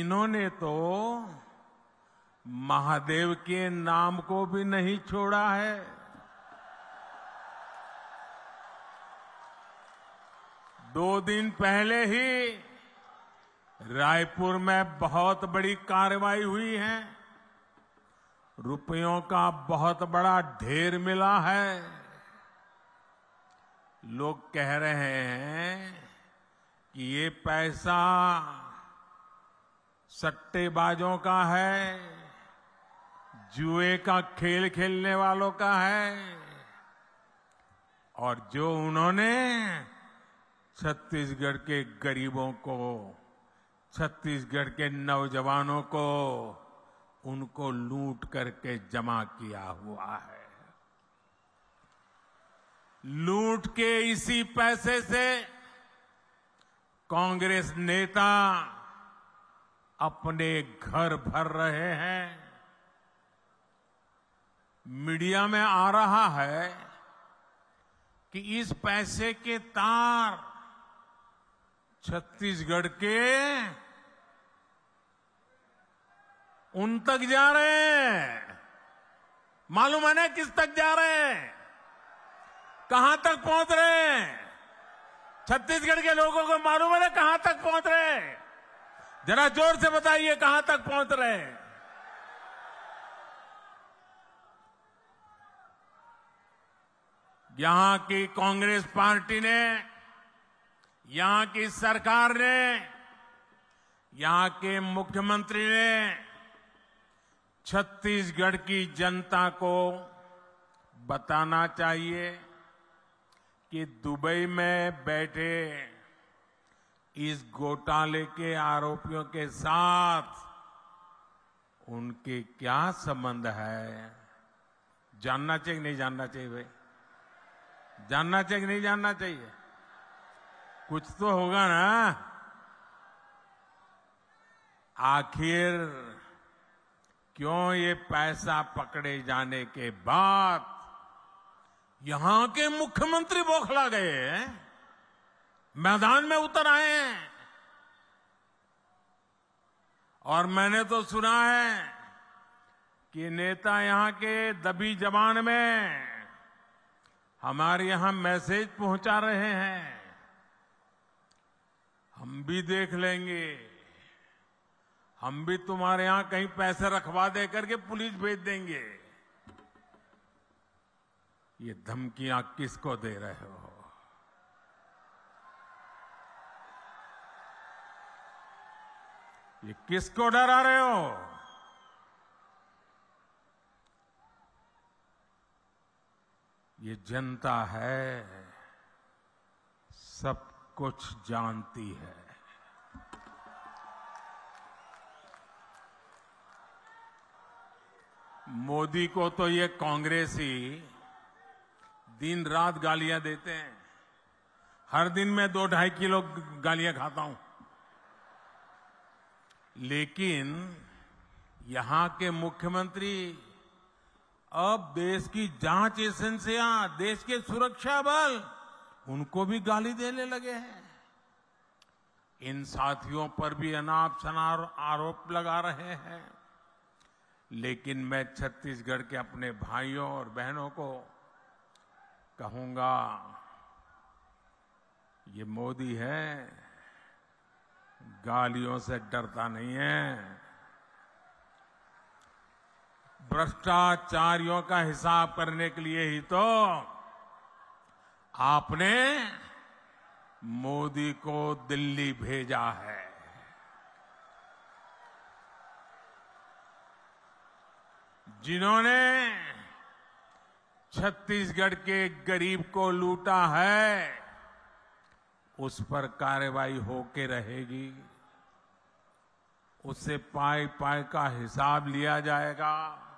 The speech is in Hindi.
इन्होंने तो महादेव के नाम को भी नहीं छोड़ा है दो दिन पहले ही रायपुर में बहुत बड़ी कार्रवाई हुई है रुपयों का बहुत बड़ा ढेर मिला है लोग कह रहे हैं कि ये पैसा सट्टेबाजों का है जुए का खेल खेलने वालों का है और जो उन्होंने छत्तीसगढ़ के गरीबों को छत्तीसगढ़ के नौजवानों को उनको लूट करके जमा किया हुआ है लूट के इसी पैसे से कांग्रेस नेता अपने घर भर रहे हैं मीडिया में आ रहा है कि इस पैसे के तार छत्तीसगढ़ के उन तक जा रहे हैं मालूम है ना किस तक जा रहे हैं कहां तक पहुंच रहे हैं छत्तीसगढ़ के लोगों को मालूम है ना कहां तक पहुंच रहे हैं जरा जोर से बताइए कहां तक पहुंच रहे हैं यहां की कांग्रेस पार्टी ने यहां की सरकार ने यहां के मुख्यमंत्री ने छत्तीसगढ़ की जनता को बताना चाहिए कि दुबई में बैठे इस घोटाले के आरोपियों के साथ उनके क्या संबंध है जानना चाहिए नहीं जानना चाहिए भाई जानना चाहिए नहीं जानना चाहिए कुछ तो होगा ना आखिर क्यों ये पैसा पकड़े जाने के बाद यहां के मुख्यमंत्री बौखला गए हैं मैदान में उतर आए हैं और मैंने तो सुना है कि नेता यहां के दबी जबान में हमारे यहां मैसेज पहुंचा रहे हैं हम भी देख लेंगे हम भी तुम्हारे यहां कहीं पैसे रखवा दे करके पुलिस भेज देंगे ये धमकियां किसको दे रहे हो ये किसको डरा रहे हो ये जनता है सब कुछ जानती है मोदी को तो ये कांग्रेस ही दिन रात गालियां देते हैं हर दिन मैं दो ढाई किलो गालियां खाता हूं लेकिन यहां के मुख्यमंत्री अब देश की जांच एजेंसियां देश के सुरक्षा बल उनको भी गाली देने लगे हैं इन साथियों पर भी अनाप शनाप आरोप लगा रहे हैं लेकिन मैं छत्तीसगढ़ के अपने भाइयों और बहनों को कहूंगा ये मोदी है गालियों से डरता नहीं है भ्रष्टाचारियों का हिसाब करने के लिए ही तो आपने मोदी को दिल्ली भेजा है जिन्होंने छत्तीसगढ़ के गरीब को लूटा है उस पर कार्रवाई होके रहेगी उससे पाए पाए का हिसाब लिया जाएगा